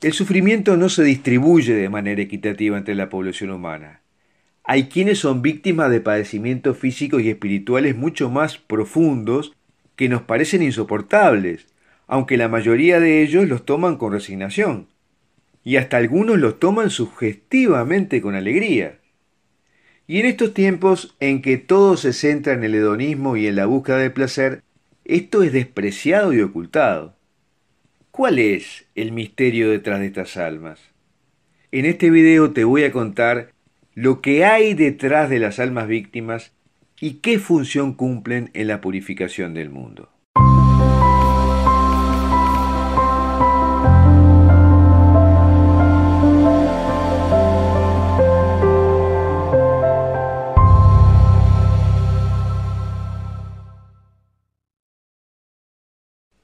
El sufrimiento no se distribuye de manera equitativa entre la población humana. Hay quienes son víctimas de padecimientos físicos y espirituales mucho más profundos que nos parecen insoportables, aunque la mayoría de ellos los toman con resignación, y hasta algunos los toman sugestivamente con alegría. Y en estos tiempos en que todo se centra en el hedonismo y en la búsqueda del placer, esto es despreciado y ocultado. ¿Cuál es el misterio detrás de estas almas? En este video te voy a contar lo que hay detrás de las almas víctimas y qué función cumplen en la purificación del mundo.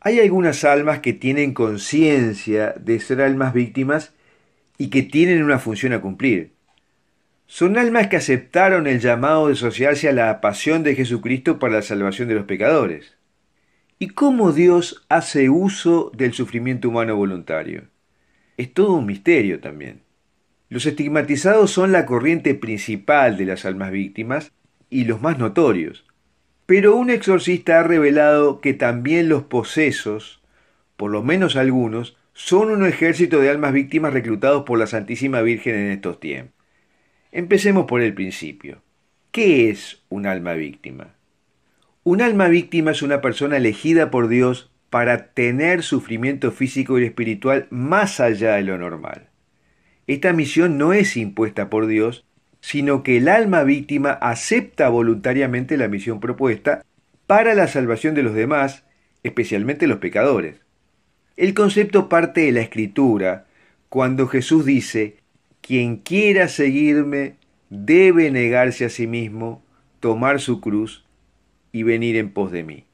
Hay algunas almas que tienen conciencia de ser almas víctimas y que tienen una función a cumplir. Son almas que aceptaron el llamado de asociarse a la pasión de Jesucristo para la salvación de los pecadores. ¿Y cómo Dios hace uso del sufrimiento humano voluntario? Es todo un misterio también. Los estigmatizados son la corriente principal de las almas víctimas y los más notorios. Pero un exorcista ha revelado que también los posesos, por lo menos algunos, son un ejército de almas víctimas reclutados por la Santísima Virgen en estos tiempos. Empecemos por el principio. ¿Qué es un alma víctima? Un alma víctima es una persona elegida por Dios para tener sufrimiento físico y espiritual más allá de lo normal. Esta misión no es impuesta por Dios, sino que el alma víctima acepta voluntariamente la misión propuesta para la salvación de los demás, especialmente los pecadores. El concepto parte de la escritura, cuando Jesús dice, quien quiera seguirme debe negarse a sí mismo, tomar su cruz y venir en pos de mí.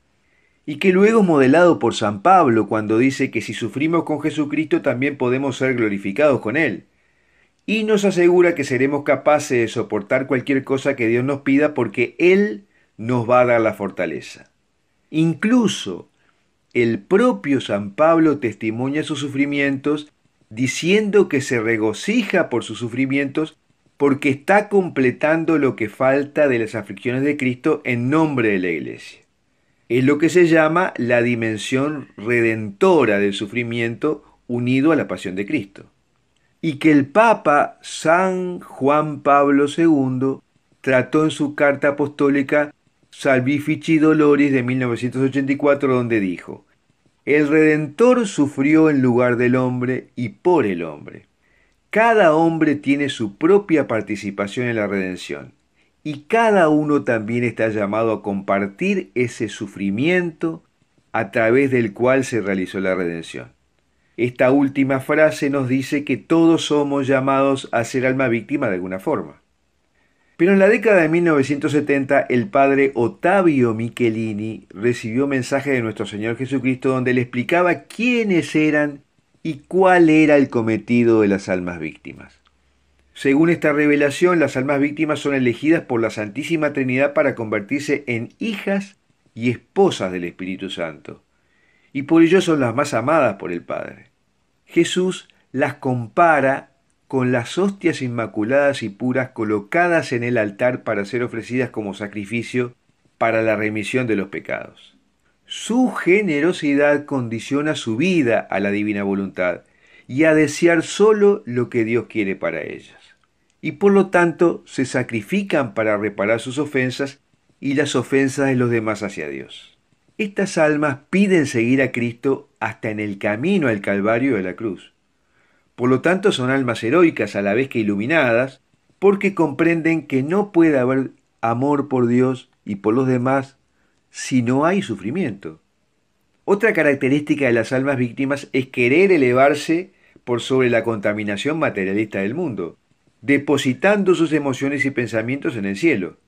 Y que luego es modelado por San Pablo cuando dice que si sufrimos con Jesucristo también podemos ser glorificados con Él y nos asegura que seremos capaces de soportar cualquier cosa que Dios nos pida porque Él nos va a dar la fortaleza. Incluso el propio San Pablo testimonia sus sufrimientos diciendo que se regocija por sus sufrimientos porque está completando lo que falta de las aflicciones de Cristo en nombre de la Iglesia. Es lo que se llama la dimensión redentora del sufrimiento unido a la pasión de Cristo y que el Papa San Juan Pablo II trató en su carta apostólica Salvifici Doloris de 1984, donde dijo, El Redentor sufrió en lugar del hombre y por el hombre. Cada hombre tiene su propia participación en la redención y cada uno también está llamado a compartir ese sufrimiento a través del cual se realizó la redención. Esta última frase nos dice que todos somos llamados a ser alma víctima de alguna forma. Pero en la década de 1970 el padre Ottavio Michelini recibió mensaje de nuestro Señor Jesucristo donde le explicaba quiénes eran y cuál era el cometido de las almas víctimas. Según esta revelación, las almas víctimas son elegidas por la Santísima Trinidad para convertirse en hijas y esposas del Espíritu Santo, y por ello son las más amadas por el Padre. Jesús las compara con las hostias inmaculadas y puras colocadas en el altar para ser ofrecidas como sacrificio para la remisión de los pecados. Su generosidad condiciona su vida a la divina voluntad y a desear solo lo que Dios quiere para ellas. Y por lo tanto se sacrifican para reparar sus ofensas y las ofensas de los demás hacia Dios. Estas almas piden seguir a Cristo hasta en el camino al Calvario de la cruz. Por lo tanto, son almas heroicas a la vez que iluminadas, porque comprenden que no puede haber amor por Dios y por los demás si no hay sufrimiento. Otra característica de las almas víctimas es querer elevarse por sobre la contaminación materialista del mundo, depositando sus emociones y pensamientos en el cielo.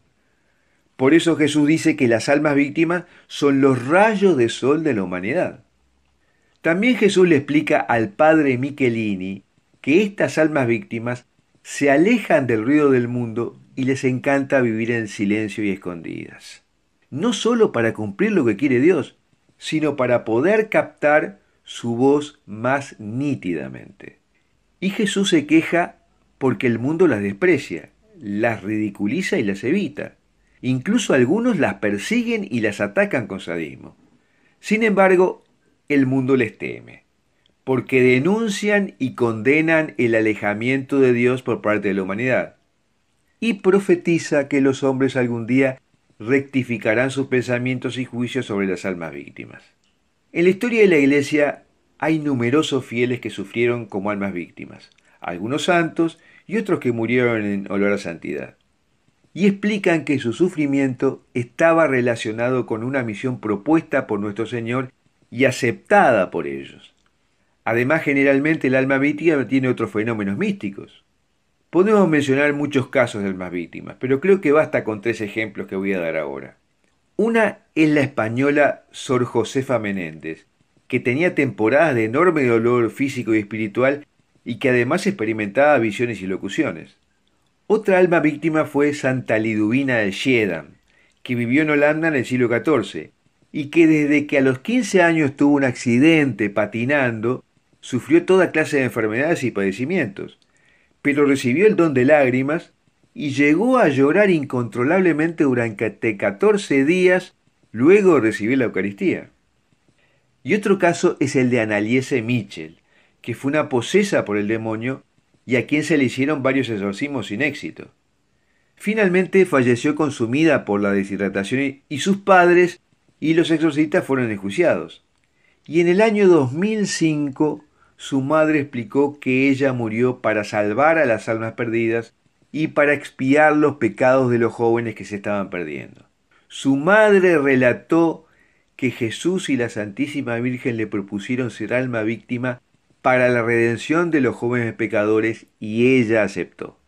Por eso Jesús dice que las almas víctimas son los rayos de sol de la humanidad. También Jesús le explica al padre Michelini que estas almas víctimas se alejan del ruido del mundo y les encanta vivir en silencio y escondidas. No solo para cumplir lo que quiere Dios, sino para poder captar su voz más nítidamente. Y Jesús se queja porque el mundo las desprecia, las ridiculiza y las evita. Incluso algunos las persiguen y las atacan con sadismo. Sin embargo, el mundo les teme, porque denuncian y condenan el alejamiento de Dios por parte de la humanidad, y profetiza que los hombres algún día rectificarán sus pensamientos y juicios sobre las almas víctimas. En la historia de la Iglesia hay numerosos fieles que sufrieron como almas víctimas, algunos santos y otros que murieron en olor a santidad y explican que su sufrimiento estaba relacionado con una misión propuesta por nuestro Señor y aceptada por ellos. Además, generalmente el alma víctima tiene otros fenómenos místicos. Podemos mencionar muchos casos de almas víctimas, pero creo que basta con tres ejemplos que voy a dar ahora. Una es la española Sor Josefa Menéndez, que tenía temporadas de enorme dolor físico y espiritual y que además experimentaba visiones y locuciones. Otra alma víctima fue Santa Liduvina de Schiedam, que vivió en Holanda en el siglo XIV y que desde que a los 15 años tuvo un accidente patinando, sufrió toda clase de enfermedades y padecimientos, pero recibió el don de lágrimas y llegó a llorar incontrolablemente durante 14 días luego recibió recibir la Eucaristía. Y otro caso es el de Analiese Mitchell, que fue una posesa por el demonio y a quien se le hicieron varios exorcismos sin éxito. Finalmente falleció consumida por la deshidratación y sus padres y los exorcistas fueron enjuiciados. Y en el año 2005 su madre explicó que ella murió para salvar a las almas perdidas y para expiar los pecados de los jóvenes que se estaban perdiendo. Su madre relató que Jesús y la Santísima Virgen le propusieron ser alma víctima para la redención de los jóvenes pecadores y ella aceptó.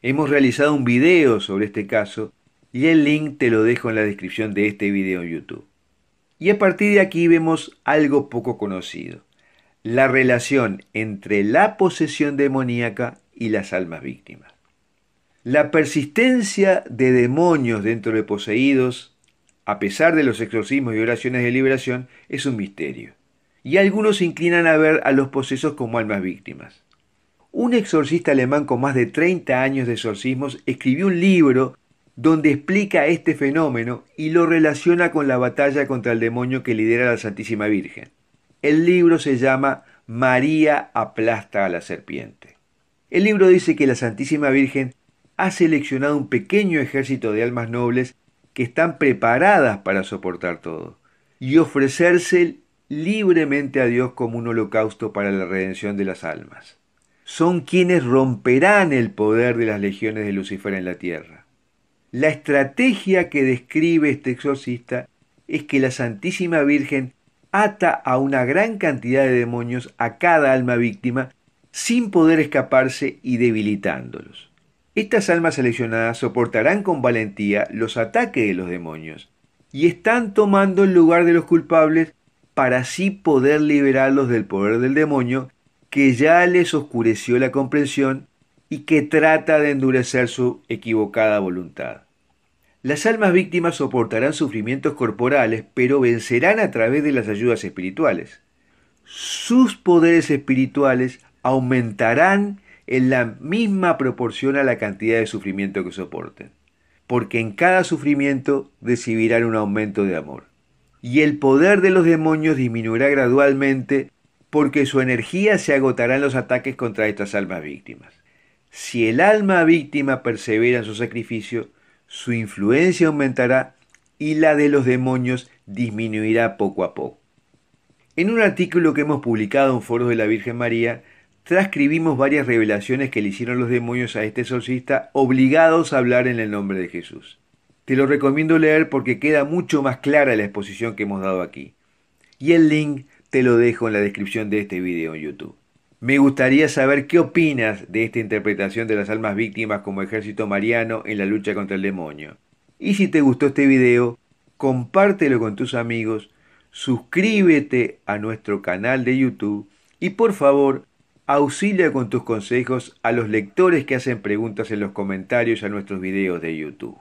Hemos realizado un video sobre este caso y el link te lo dejo en la descripción de este video en YouTube. Y a partir de aquí vemos algo poco conocido, la relación entre la posesión demoníaca y las almas víctimas. La persistencia de demonios dentro de poseídos, a pesar de los exorcismos y oraciones de liberación, es un misterio y algunos se inclinan a ver a los posesos como almas víctimas. Un exorcista alemán con más de 30 años de exorcismos escribió un libro donde explica este fenómeno y lo relaciona con la batalla contra el demonio que lidera la Santísima Virgen. El libro se llama María aplasta a la serpiente. El libro dice que la Santísima Virgen ha seleccionado un pequeño ejército de almas nobles que están preparadas para soportar todo y ofrecerse libremente a Dios como un holocausto para la redención de las almas. Son quienes romperán el poder de las legiones de Lucifer en la tierra. La estrategia que describe este exorcista es que la Santísima Virgen ata a una gran cantidad de demonios a cada alma víctima sin poder escaparse y debilitándolos. Estas almas seleccionadas soportarán con valentía los ataques de los demonios y están tomando el lugar de los culpables para así poder liberarlos del poder del demonio que ya les oscureció la comprensión y que trata de endurecer su equivocada voluntad. Las almas víctimas soportarán sufrimientos corporales, pero vencerán a través de las ayudas espirituales. Sus poderes espirituales aumentarán en la misma proporción a la cantidad de sufrimiento que soporten, porque en cada sufrimiento recibirán un aumento de amor y el poder de los demonios disminuirá gradualmente porque su energía se agotará en los ataques contra estas almas víctimas. Si el alma víctima persevera en su sacrificio, su influencia aumentará y la de los demonios disminuirá poco a poco. En un artículo que hemos publicado en Foros de la Virgen María, transcribimos varias revelaciones que le hicieron los demonios a este exorcista obligados a hablar en el nombre de Jesús. Te lo recomiendo leer porque queda mucho más clara la exposición que hemos dado aquí. Y el link te lo dejo en la descripción de este video en YouTube. Me gustaría saber qué opinas de esta interpretación de las almas víctimas como ejército mariano en la lucha contra el demonio. Y si te gustó este video, compártelo con tus amigos, suscríbete a nuestro canal de YouTube y por favor auxilia con tus consejos a los lectores que hacen preguntas en los comentarios a nuestros videos de YouTube.